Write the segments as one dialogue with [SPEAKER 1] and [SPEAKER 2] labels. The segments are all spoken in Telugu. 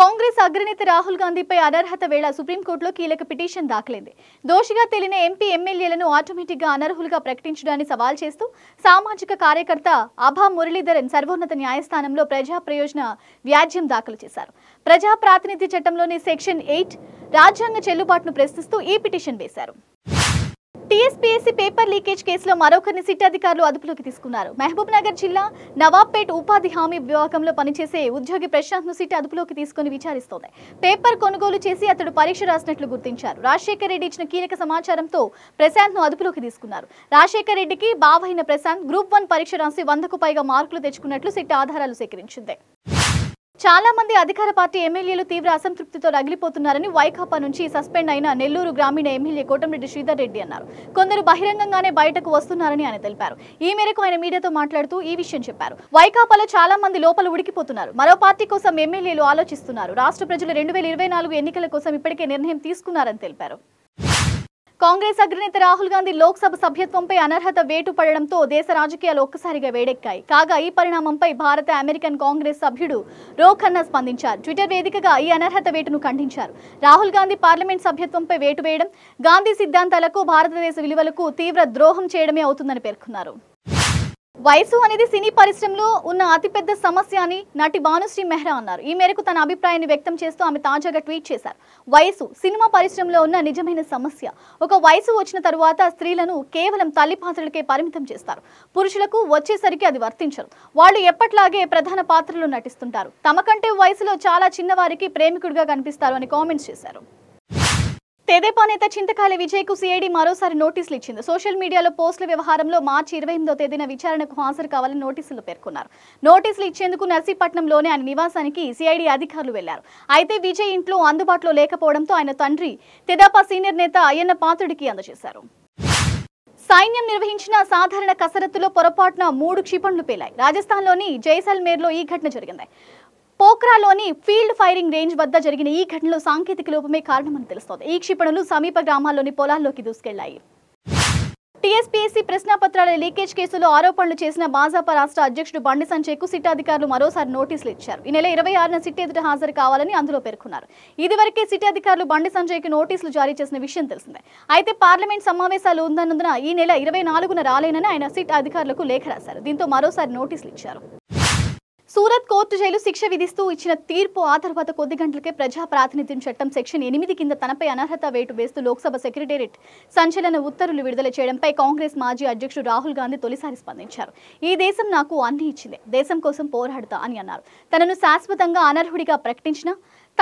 [SPEAKER 1] కాంగ్రెస్ అగ్రనేత రాహుల్ గాంధీపై అనర్హత వేళ సుప్రీంకోర్టులో కీలక పిటిషన్ దాఖలైంది దోషిగా తేలిన ఎంపీ ఎమ్మెల్యేలను ఆటోమేటిక్గా అనర్హులుగా ప్రకటించడాన్ని సవాల్ చేస్తూ సామాజిక కార్యకర్త అభా మురళీధరన్ సర్వోన్నత న్యాయస్థానంలో ప్రజా ప్రయోజన వ్యాజ్యం దాఖలు చేశారు ప్రజా ప్రాతినిధ్య చట్టంలోని సెక్షన్ ఎయిట్ రాజ్యాంగ చెల్లుబాటును ప్రశ్నిస్తూ ఈ పిటిషన్ వేశారు టీఎస్పీఎస్సీ పేపర్ లీకేజ్ కేసులో మరొకరిని సిట్ అధికారులు అదుపులోకి తీసుకున్నారు మహబూబ్ నగర్ జిల్లా నవాబ్పేట్ ఉపాధి హామీ విభాగంలో పనిచేసే ఉద్యోగి ప్రశాంత్ ను సిట్ అదుపులోకి తీసుకుని విచారిస్తోంది పేపర్ కొనుగోలు చేసి అతడు పరీక్ష రాసినట్లు గుర్తించారు రాజశేఖర్ రెడ్డి ఇచ్చిన కీలక సమాచారంతో ప్రశాంత్ ను అదుపులోకి తీసుకున్నారు రాజశేఖర్ రెడ్డికి బావైన ప్రశాంత్ గ్రూప్ వన్ పరీక్ష రాసి వందకు పైగా మార్కులు తెచ్చుకున్నట్లు సిట్ ఆధారాలు సేకరించింది చాలా మంది అధికార పార్టీ ఎమ్మెల్యేలు తీవ్ర అసంతృప్తితో రగిలిపోతున్నారని వైకాపా నుంచి సస్పెండ్ అయిన నెల్లూరు గ్రామీణ ఎమ్మెల్యే కోటంరెడ్డి శ్రీధర్ రెడ్డి అన్నారు కొందరు బహిరంగంగానే బయటకు వస్తున్నారని ఆయన తెలిపారు ఈ మేరకు ఆయన మీడియాతో మాట్లాడుతూ ఈ విషయం చెప్పారు వైకాపాలో చాలా మంది లోపల ఉడికిపోతున్నారు మరో పార్టీ కోసం ఎమ్మెల్యేలు ఆలోచిస్తున్నారు రాష్ట్ర ప్రజలు రెండు ఎన్నికల కోసం ఇప్పటికే నిర్ణయం తీసుకున్నారని తెలిపారు కాంగ్రెస్ అగ్రనేత రాహుల్ గాంధీ లోక్సభ సభ్యత్వంపై అనర్హత వేటు పడడంతో దేశ రాజకీయాలు ఒక్కసారిగా వేడెక్కాయి కాగా ఈ పరిణామంపై భారత అమెరికన్ కాంగ్రెస్ సభ్యుడు రో ఖన్నా స్పందించారు ట్విట్టర్ వేదికగా ఈ అనర్హత వేటును ఖండించారు రాహుల్ గాంధీ పార్లమెంట్ సభ్యత్వంపై వేటు వేయడం గాంధీ సిద్ధాంతాలకు భారతదేశ విలువలకు తీవ్ర ద్రోహం చేయడమే అవుతుందని పేర్కొన్నారు వయసు అనేది సినీ పరిశ్రమలో ఉన్న అతిపెద్ద సమస్య అని నటి భానుశ్రీ మెహ్రా అన్నారు ఈ మేరకు తన అభిప్రాయాన్ని వ్యక్తం చేస్తూ ఆమె తాజాగా ట్వీట్ చేశారు వయసు సినిమా పరిశ్రమలో ఉన్న నిజమైన సమస్య ఒక వయసు వచ్చిన తరువాత స్త్రీలను కేవలం తల్లి పాత్రలకే పరిమితం చేస్తారు పురుషులకు వచ్చేసరికి అది వర్తించరు వాళ్ళు ఎప్పట్లాగే ప్రధాన పాత్రలు నటిస్తుంటారు తమకంటే వయసులో చాలా చిన్నవారికి ప్రేమికుడిగా కనిపిస్తారు అని కామెంట్స్ చేశారు తెదేపా నేత చింతకాయల విజయ్కు సిఐడి మరోసారి నోటీసులు ఇచ్చింది సోషల్ మీడియాలో పోస్టుల వ్యవహారంలో మార్చి ఇరవై ఎనిమిదో తేదీన విచారణకు హాజరు కావాలని నోటీసులు పేర్కొన్నారు నోటీసులు ఇచ్చేందుకు నర్సీపట్నంలోనే ఆయన నివాసానికి సిఐడి అధికారులు వెళ్లారు అయితే విజయ్ ఇంట్లో అందుబాటులో లేకపోవడంతో ఆయన తండ్రి తెదేపా సీనియర్ నేత అయ్యన్న పాత్రుడికి అందజేశారు సైన్యం నిర్వహించిన సాధారణ కసరత్తులో పొరపాటున మూడు క్షిపణులు పేలాయి రాజస్థాన్లోని జైసల్మేర్లో ఈ ఘటన జరిగింది పోక్రాలోని ఫీల్డ్ ఫైరింగ్ రేంజ్ వద్ద జరిగిన ఈ ఘటనలో సాంకేతిక లోపమే కారణమని తెలుస్తోంది ఈ క్షిపణులు సమీప గ్రామాల్లోని పొలాల్లోకి దూసుకెళ్లాయి టీఎస్పీఎస్సీ ప్రశ్నాపత్రాల లీకేజ్ కేసులో ఆరోపణలు చేసిన భాజపా రాష్ట్ర అధ్యక్షుడు బండి సంజయ్కు సిట్ అధికారులు మరోసారి నోటీసులు ఇచ్చారు ఈ నెల ఇరవై ఆరున సిట్ ఎదుట హాజరు కావాలని అందులో పేర్కొన్నారు ఇదివరకే సిట్ అధికారులు బండి సంజయ్కి నోటీసులు జారీ చేసిన విషయం తెలిసిందే అయితే పార్లమెంట్ సమావేశాలు ఉందన్నందున ఈ నెల ఇరవై నాలుగున రాలేనని ఆయన సిట్ అధికారులకు లేఖ రాశారు దీంతో మరోసారి నోటీసులు ఇచ్చారు సూరత్ కోర్టు జైలు శిక్ష విధిస్తూ ఇచ్చిన తీర్పు ఆ తర్వాత కొద్ది గంటలకే ప్రజా ప్రాతినిధ్యం చట్టం సెక్షన్ ఎనిమిది కింద తనపై అనర్హత వేటు వేస్తూ లోక్సభ సెక్రటేరియట్ సంచలన ఉత్తర్వులు విడుదల చేయడంపై కాంగ్రెస్ మాజీ అధ్యక్షుడు రాహుల్ గాంధీ తొలిసారి స్పందించారు ఈ దేశం నాకు అన్ని ఇచ్చింది దేశం కోసం పోరాడుతా అని అన్నారు తనను శాశ్వతంగా అనర్హుడిగా ప్రకటించిన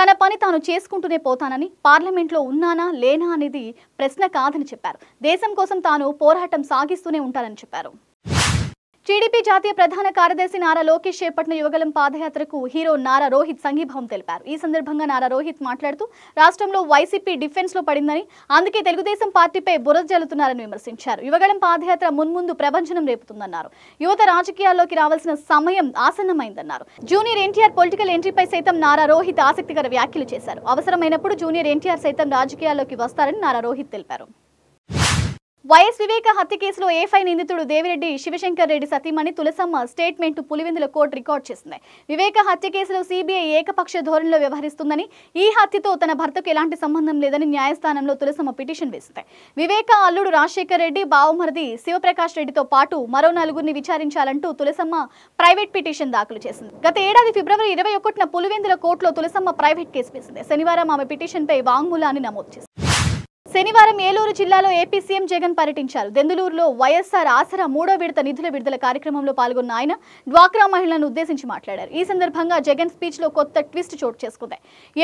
[SPEAKER 1] తన పని తాను చేసుకుంటూనే పోతానని పార్లమెంట్లో ఉన్నానా లేనా అనేది ప్రశ్న కాదని చెప్పారు దేశం కోసం తాను పోరాటం సాగిస్తూనే ఉంటానని చెప్పారు టీడీపీ జాతీయ ప్రధాన కార్యదర్శి నారా లోకేష్ చేపట్టిన యువగలం పాదయాత్రకు హీరో నారా రోహిత్ సంఘీభావం తెలిపారు ఈ సందర్భంగా నారా రోహిత్ మాట్లాడుతూ రాష్ట్రంలో వైసీపీ డిఫెన్స్ లో పడిందని అందుకే తెలుగుదేశం పార్టీపై బురద జల్లుతున్నారని విమర్శించారు యువగళం పాదయాత్ర మున్ముందు ప్రభంజనం రేపుతుందన్నారు యువత రాజకీయాల్లోకి రావాల్సిన సమయం ఆసన్నమైందన్నారు జూనియర్ ఎన్టీఆర్ పొలిటికల్ ఎంట్రీపై సైతం నారా రోహిత్ ఆసక్తికర వ్యాఖ్యలు చేశారు అవసరమైనప్పుడు జూనియర్ ఎన్టీఆర్ సైతం రాజకీయాల్లోకి వస్తారని నారా రోహిత్ తెలిపారు వైఎస్ వివేక హత్య కేసులో ఏఫై నిందితుడు దేవిరెడ్డి శివశంకర్ రెడ్డి సతీమణి Tulasamma statement Pulivendula court record చేసింది వివేక హత్య కేసులో సీబీఐ ఏకపక్ష ధోరణిలో వ్యవహరిస్తుందని ఈ హత్యతో తన భర్తకు ఎలాంటి సంబంధం లేదని న్యాయస్థానంలో తులసమ్మ పిటిషన్ వేసింది వివేక అల్లుడు రాజశేఖర్ రెడ్డి బావమరిది శివప్రకాష్ రెడ్డితో పాటు మరో నలుగురిని విచారించాలంటూ తులసమ్మ ప్రైవేట్ పిటిషన్ దాఖలు చేసింది గత ఏడాది ఫిబ్రవరి ఇరవై ఒకటిన పులివెందుల కోర్టులో తులసమ్మ ప్రైవేట్ కేసు వేసింది శనివారం ఆమె పిటిషన్పై వాంగ్మూలాన్ని నమోదు చేసింది శనివారం ఏలూరు జిల్లాలో ఏపీ సీఎం జగన్ పర్యటించారు దెందులూరులో వైఎస్ఆర్ ఆసరా మూడో విడత నిధుల విడుదల కార్యక్రమంలో పాల్గొన్న ఆయన డ్వాక్రా మహిళలను ఉద్దేశించి మాట్లాడారు ఈ సందర్భంగా జగన్ స్పీచ్ లో కొత్త ట్విస్ట్ చోటు చేసుకుంది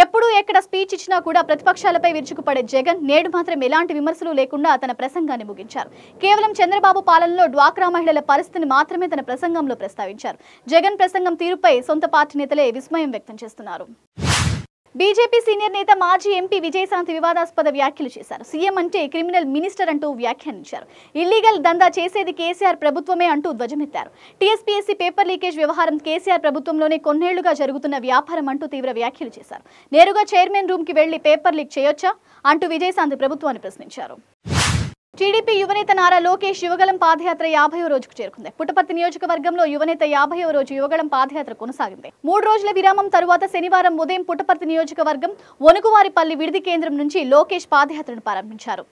[SPEAKER 1] ఎప్పుడు ఎక్కడ స్పీచ్ ఇచ్చినా కూడా ప్రతిపక్షాలపై విరుచుకుపడే జగన్ నేడు మాత్రం ఎలాంటి విమర్శలు లేకుండా తన ప్రసంగాన్ని ముగించారు కేవలం చంద్రబాబు పాలనలో డ్వాక్రా మహిళల పరిస్థితిని మాత్రమే తన ప్రసంగంలో ప్రస్తావించారు జగన్ ప్రసంగం తీరుపై సొంత పార్టీ నేతలే విస్మయం వ్యక్తం చేస్తున్నారు బీజేపీ సీనియర్ నేత మాజీ ఎంపీ విజయశాంతి వివాదాస్పద వ్యాఖ్యలు చేశారు సీఎం అంటే క్రిమినల్ మినిస్టర్ అంటూ వ్యాఖ్యానించారు ఇల్లీగల్ దందా చేసేది కేసీఆర్ ప్రభుత్వమే అంటూ ధ్వజమెత్తారు టీఎస్పీఎస్సీ పేపర్ లీకేజ్ వ్యవహారం కేసీఆర్ ప్రభుత్వంలోనే కొన్నేళ్లుగా జరుగుతున్న వ్యాపారం అంటూ తీవ్ర వ్యాఖ్యలు చేశారు నేరుగా చైర్మన్ రూమ్కి వెళ్లి పేపర్ లీక్ చేయొచ్చా అంటూ విజయశాంతి ప్రభుత్వాన్ని ప్రశ్నించారు టీడీపీ యువనేత నారా లోకేష్ యువగలం పాదయాత్ర యాభైవ రోజుకు చేరుకుంది పుట్టపర్తి నియోజకవర్గంలో యువనేత యాభైవ రోజు యువగలం పాదయాత్ర కొనసాగింది మూడు రోజుల విరామం తరువాత శనివారం ఉదయం పుట్టపర్తి నియోజకవర్గం వణుకువారిపల్లి విడిది కేంద్రం నుంచి లోకేష్ పాదయాత్రను ప్రారంభించారు